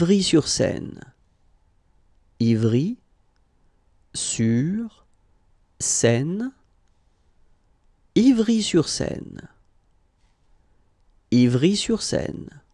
Ivry-sur-Seine. Ivry, sur, Seine, Ivry-sur-Seine. Ivry-sur-Seine.